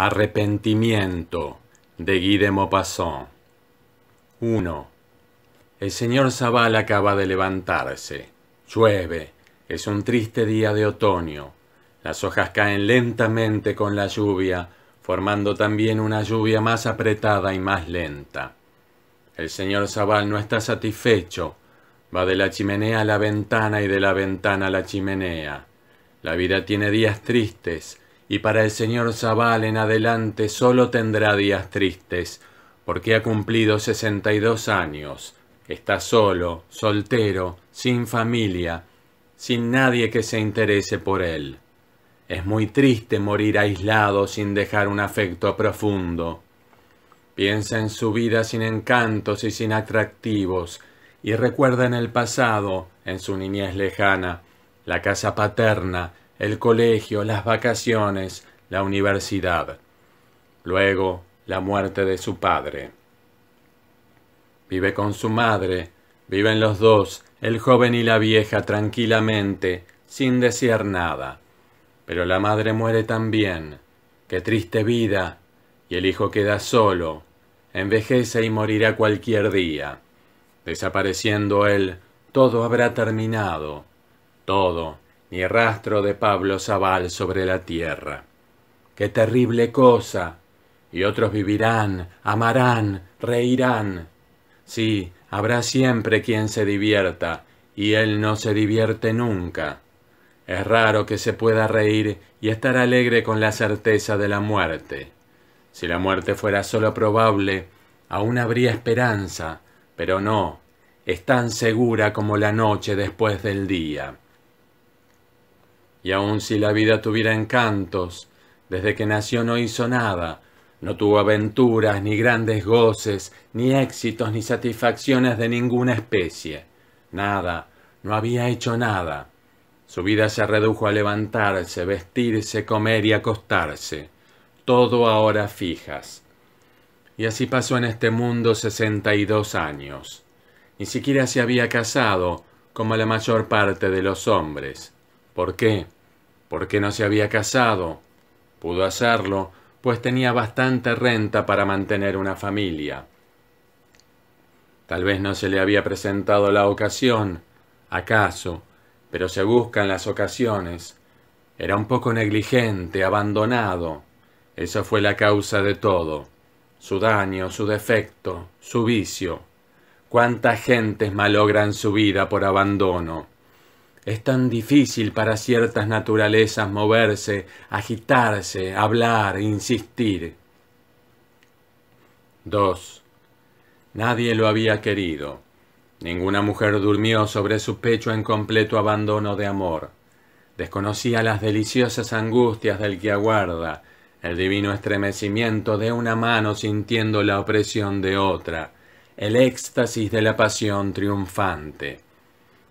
Arrepentimiento de Guy de Maupassant. 1. El señor Zabal acaba de levantarse. Llueve. Es un triste día de otoño. Las hojas caen lentamente con la lluvia, formando también una lluvia más apretada y más lenta. El señor Zabal no está satisfecho. Va de la chimenea a la ventana y de la ventana a la chimenea. La vida tiene días tristes, y para el señor Zabal en adelante solo tendrá días tristes, porque ha cumplido sesenta y dos años, está solo, soltero, sin familia, sin nadie que se interese por él. Es muy triste morir aislado sin dejar un afecto profundo. Piensa en su vida sin encantos y sin atractivos, y recuerda en el pasado, en su niñez lejana, la casa paterna, el colegio, las vacaciones, la universidad. Luego, la muerte de su padre. Vive con su madre, viven los dos, el joven y la vieja, tranquilamente, sin decir nada. Pero la madre muere también. Qué triste vida. Y el hijo queda solo, envejece y morirá cualquier día. Desapareciendo él, todo habrá terminado. Todo ni rastro de Pablo Zaval sobre la tierra. ¡Qué terrible cosa! Y otros vivirán, amarán, reirán. Sí, habrá siempre quien se divierta, y él no se divierte nunca. Es raro que se pueda reír y estar alegre con la certeza de la muerte. Si la muerte fuera solo probable, aún habría esperanza, pero no, es tan segura como la noche después del día. Y aun si la vida tuviera encantos, desde que nació no hizo nada, no tuvo aventuras, ni grandes goces, ni éxitos, ni satisfacciones de ninguna especie. Nada, no había hecho nada. Su vida se redujo a levantarse, vestirse, comer y acostarse. Todo ahora fijas. Y así pasó en este mundo sesenta y dos años. Ni siquiera se había casado, como la mayor parte de los hombres. ¿Por qué? ¿Por qué no se había casado. Pudo hacerlo, pues tenía bastante renta para mantener una familia. Tal vez no se le había presentado la ocasión, acaso, pero se buscan las ocasiones. Era un poco negligente, abandonado. Esa fue la causa de todo. Su daño, su defecto, su vicio. ¿Cuántas gentes malogran su vida por abandono? Es tan difícil para ciertas naturalezas moverse, agitarse, hablar, insistir. 2. Nadie lo había querido. Ninguna mujer durmió sobre su pecho en completo abandono de amor. Desconocía las deliciosas angustias del que aguarda, el divino estremecimiento de una mano sintiendo la opresión de otra, el éxtasis de la pasión triunfante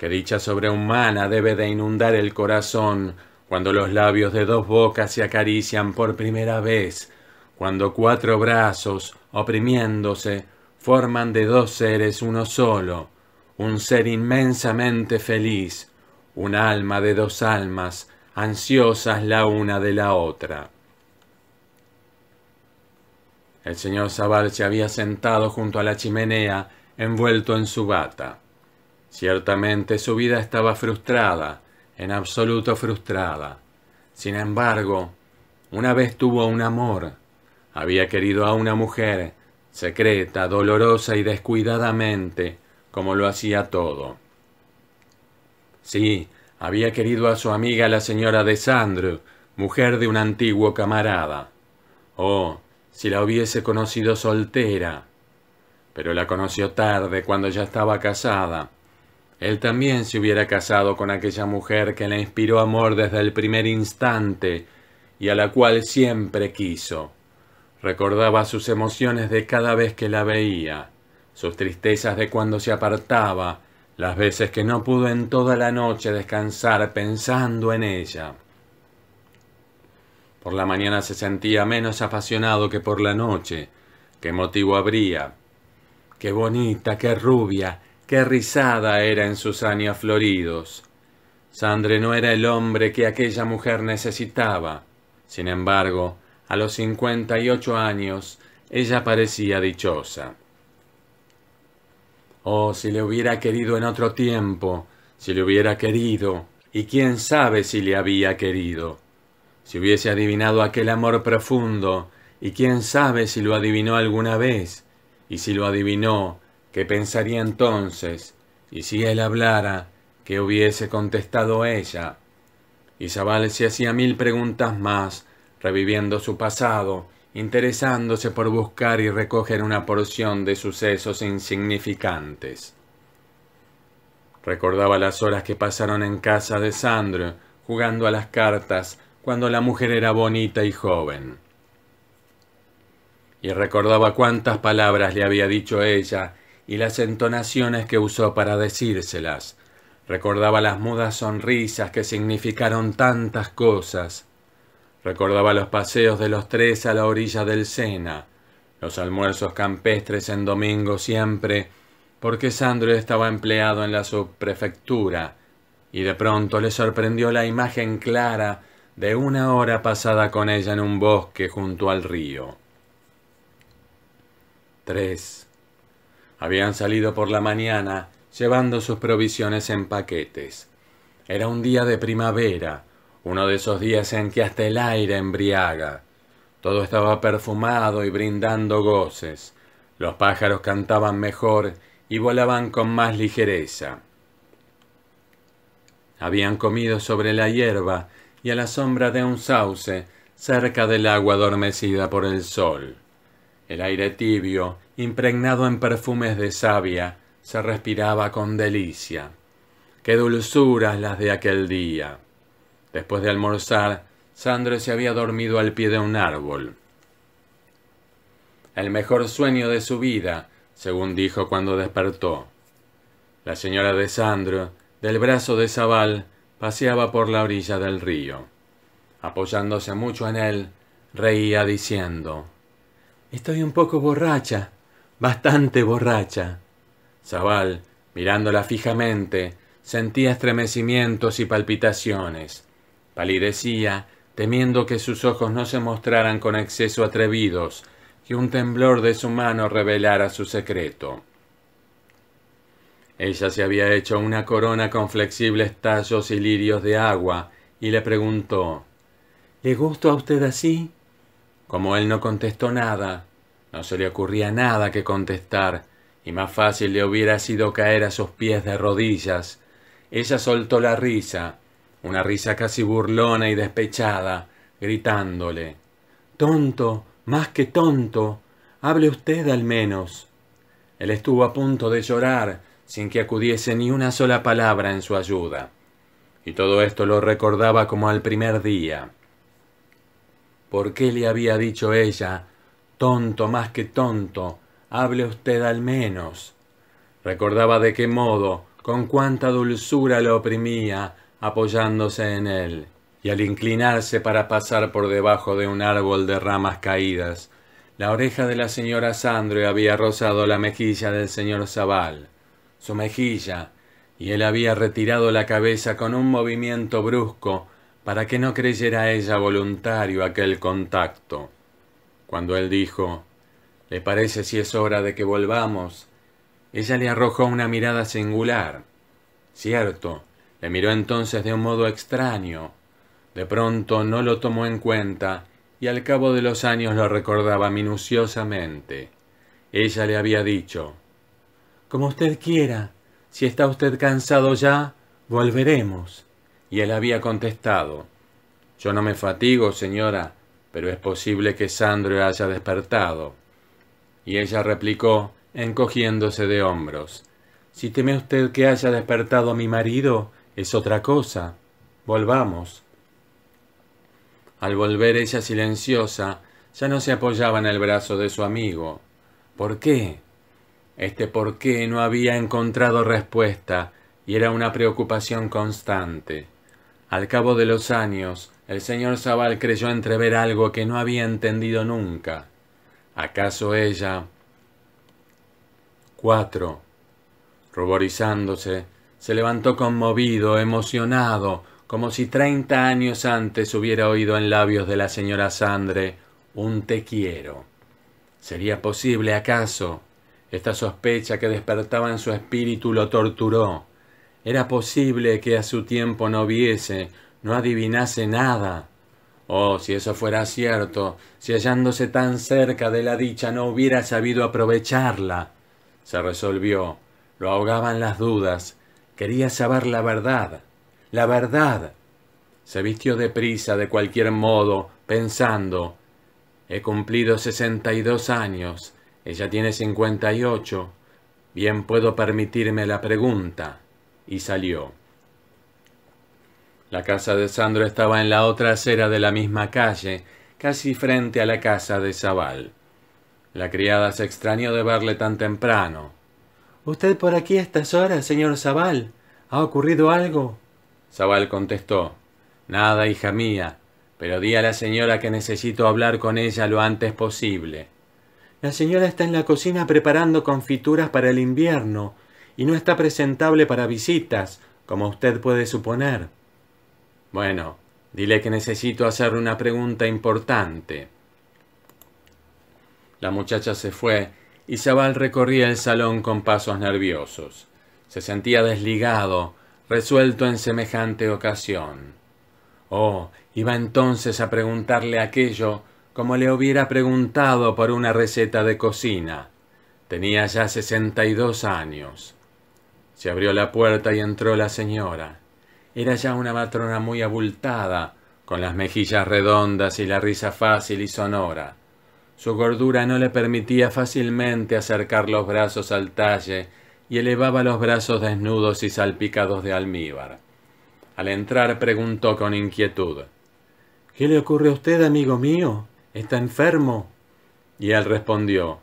que dicha sobrehumana debe de inundar el corazón cuando los labios de dos bocas se acarician por primera vez, cuando cuatro brazos, oprimiéndose, forman de dos seres uno solo, un ser inmensamente feliz, un alma de dos almas, ansiosas la una de la otra. El señor Sabal se había sentado junto a la chimenea, envuelto en su bata. Ciertamente su vida estaba frustrada, en absoluto frustrada. Sin embargo, una vez tuvo un amor. Había querido a una mujer, secreta, dolorosa y descuidadamente, como lo hacía todo. Sí, había querido a su amiga la señora de Sandro, mujer de un antiguo camarada. Oh, si la hubiese conocido soltera. Pero la conoció tarde, cuando ya estaba casada él también se hubiera casado con aquella mujer que le inspiró amor desde el primer instante y a la cual siempre quiso. Recordaba sus emociones de cada vez que la veía, sus tristezas de cuando se apartaba, las veces que no pudo en toda la noche descansar pensando en ella. Por la mañana se sentía menos apasionado que por la noche. ¿Qué motivo habría? Qué bonita, qué rubia, Qué rizada era en sus años floridos. Sandre no era el hombre que aquella mujer necesitaba. Sin embargo, a los cincuenta y ocho años, ella parecía dichosa. Oh, si le hubiera querido en otro tiempo, si le hubiera querido, y quién sabe si le había querido. Si hubiese adivinado aquel amor profundo, y quién sabe si lo adivinó alguna vez, y si lo adivinó, ¿Qué pensaría entonces? ¿Y si él hablara? ¿Qué hubiese contestado ella? y Isabel se hacía mil preguntas más, reviviendo su pasado, interesándose por buscar y recoger una porción de sucesos insignificantes. Recordaba las horas que pasaron en casa de Sandro, jugando a las cartas, cuando la mujer era bonita y joven. Y recordaba cuántas palabras le había dicho ella y las entonaciones que usó para decírselas. Recordaba las mudas sonrisas que significaron tantas cosas. Recordaba los paseos de los tres a la orilla del Sena, los almuerzos campestres en domingo siempre, porque Sandro estaba empleado en la subprefectura, y de pronto le sorprendió la imagen clara de una hora pasada con ella en un bosque junto al río. 3. Habían salido por la mañana llevando sus provisiones en paquetes. Era un día de primavera, uno de esos días en que hasta el aire embriaga. Todo estaba perfumado y brindando goces. Los pájaros cantaban mejor y volaban con más ligereza. Habían comido sobre la hierba y a la sombra de un sauce, cerca del agua adormecida por el sol. El aire tibio, impregnado en perfumes de savia, se respiraba con delicia. Qué dulzuras las de aquel día. Después de almorzar, Sandro se había dormido al pie de un árbol. El mejor sueño de su vida, según dijo cuando despertó. La señora de Sandro, del brazo de Zabal, paseaba por la orilla del río. Apoyándose mucho en él, reía diciendo Estoy un poco borracha, bastante borracha. Zabal, mirándola fijamente, sentía estremecimientos y palpitaciones. Palidecía, temiendo que sus ojos no se mostraran con exceso atrevidos, que un temblor de su mano revelara su secreto. Ella se había hecho una corona con flexibles tallos y lirios de agua, y le preguntó ¿Le gusto a usted así? Como él no contestó nada, no se le ocurría nada que contestar, y más fácil le hubiera sido caer a sus pies de rodillas, ella soltó la risa, una risa casi burlona y despechada, gritándole Tonto, más que tonto, hable usted al menos. Él estuvo a punto de llorar, sin que acudiese ni una sola palabra en su ayuda. Y todo esto lo recordaba como al primer día. ¿Por qué le había dicho ella, tonto más que tonto, hable usted al menos? Recordaba de qué modo, con cuánta dulzura lo oprimía, apoyándose en él, y al inclinarse para pasar por debajo de un árbol de ramas caídas, la oreja de la señora Sandro había rozado la mejilla del señor Zabal, su mejilla, y él había retirado la cabeza con un movimiento brusco para que no creyera ella voluntario aquel contacto, cuando él dijo, ¿le parece si es hora de que volvamos? Ella le arrojó una mirada singular. Cierto, le miró entonces de un modo extraño. De pronto no lo tomó en cuenta y al cabo de los años lo recordaba minuciosamente. Ella le había dicho, Como usted quiera, si está usted cansado ya, volveremos. Y él había contestado, Yo no me fatigo, señora, pero es posible que Sandro haya despertado. Y ella replicó, encogiéndose de hombros, Si teme usted que haya despertado a mi marido, es otra cosa. Volvamos. Al volver ella silenciosa, ya no se apoyaba en el brazo de su amigo. ¿Por qué? Este por qué no había encontrado respuesta y era una preocupación constante. Al cabo de los años, el señor Zabal creyó entrever algo que no había entendido nunca. ¿Acaso ella? 4. Ruborizándose, se levantó conmovido, emocionado, como si treinta años antes hubiera oído en labios de la señora Sandre un te quiero. ¿Sería posible acaso? Esta sospecha que despertaba en su espíritu lo torturó. Era posible que a su tiempo no viese, no adivinase nada. Oh, si eso fuera cierto, si hallándose tan cerca de la dicha no hubiera sabido aprovecharla. Se resolvió, lo ahogaban las dudas, quería saber la verdad, la verdad. Se vistió deprisa de cualquier modo, pensando, he cumplido sesenta y dos años, ella tiene cincuenta y ocho, bien puedo permitirme la pregunta y salió. La casa de Sandro estaba en la otra acera de la misma calle, casi frente a la casa de Zabal. La criada se extrañó de verle tan temprano. ¿Usted por aquí a estas horas, señor Zabal? ¿Ha ocurrido algo? Zabal contestó. Nada, hija mía, pero di a la señora que necesito hablar con ella lo antes posible. La señora está en la cocina preparando confituras para el invierno y no está presentable para visitas, como usted puede suponer. Bueno, dile que necesito hacer una pregunta importante. La muchacha se fue y Zabal recorría el salón con pasos nerviosos. Se sentía desligado, resuelto en semejante ocasión. Oh, iba entonces a preguntarle aquello como le hubiera preguntado por una receta de cocina. Tenía ya sesenta y dos años. Se abrió la puerta y entró la señora. Era ya una matrona muy abultada, con las mejillas redondas y la risa fácil y sonora. Su gordura no le permitía fácilmente acercar los brazos al talle y elevaba los brazos desnudos y salpicados de almíbar. Al entrar preguntó con inquietud ¿Qué le ocurre a usted, amigo mío? ¿Está enfermo? Y él respondió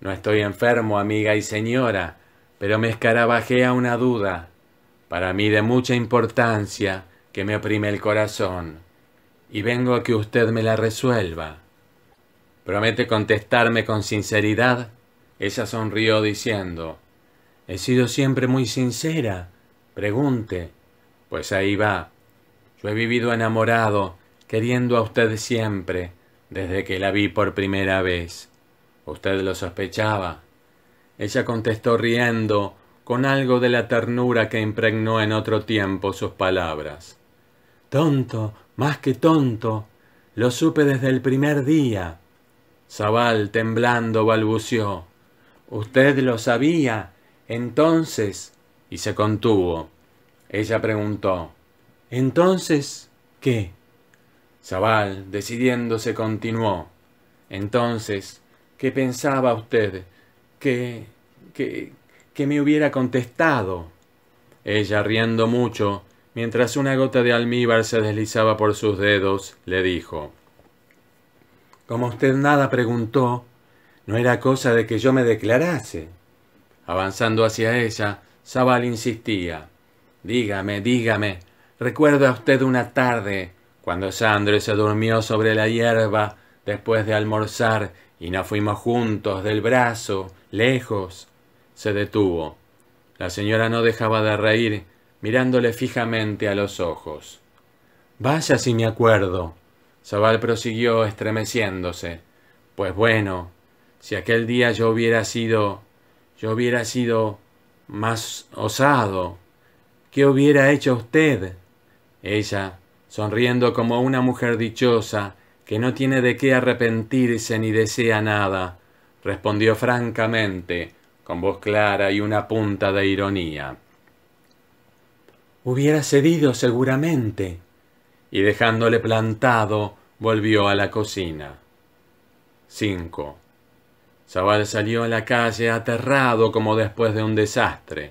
No estoy enfermo, amiga y señora, pero me escarabajea una duda, para mí de mucha importancia, que me oprime el corazón, y vengo a que usted me la resuelva. ¿Promete contestarme con sinceridad? Ella sonrió diciendo, He sido siempre muy sincera. Pregunte. Pues ahí va. Yo he vivido enamorado, queriendo a usted siempre, desde que la vi por primera vez. Usted lo sospechaba. Ella contestó riendo, con algo de la ternura que impregnó en otro tiempo sus palabras. Tonto, más que tonto, lo supe desde el primer día. Zabal, temblando, balbuceó. Usted lo sabía, entonces. y se contuvo. Ella preguntó. Entonces, ¿qué? Zabal, decidiéndose, continuó. Entonces, ¿qué pensaba usted que, que, que me hubiera contestado. Ella, riendo mucho, mientras una gota de almíbar se deslizaba por sus dedos, le dijo Como usted nada preguntó, no era cosa de que yo me declarase. Avanzando hacia ella, Zabal insistía Dígame, dígame, ¿recuerda usted una tarde cuando Sandro se durmió sobre la hierba después de almorzar y no fuimos juntos del brazo, lejos. Se detuvo. La señora no dejaba de reír, mirándole fijamente a los ojos. Vaya si me acuerdo. Zabal prosiguió estremeciéndose. Pues bueno, si aquel día yo hubiera sido. yo hubiera sido más osado. ¿Qué hubiera hecho usted? Ella, sonriendo como una mujer dichosa, que no tiene de qué arrepentirse ni desea nada, respondió francamente, con voz clara y una punta de ironía. Hubiera cedido seguramente. Y dejándole plantado, volvió a la cocina. 5. Zabal salió a la calle aterrado como después de un desastre.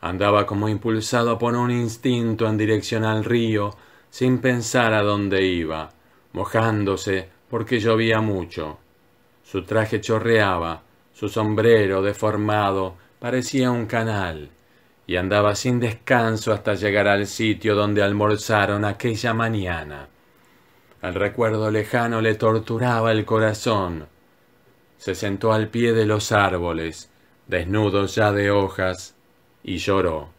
Andaba como impulsado por un instinto en dirección al río, sin pensar a dónde iba mojándose porque llovía mucho. Su traje chorreaba, su sombrero deformado parecía un canal, y andaba sin descanso hasta llegar al sitio donde almorzaron aquella mañana. Al recuerdo lejano le torturaba el corazón. Se sentó al pie de los árboles, desnudos ya de hojas, y lloró.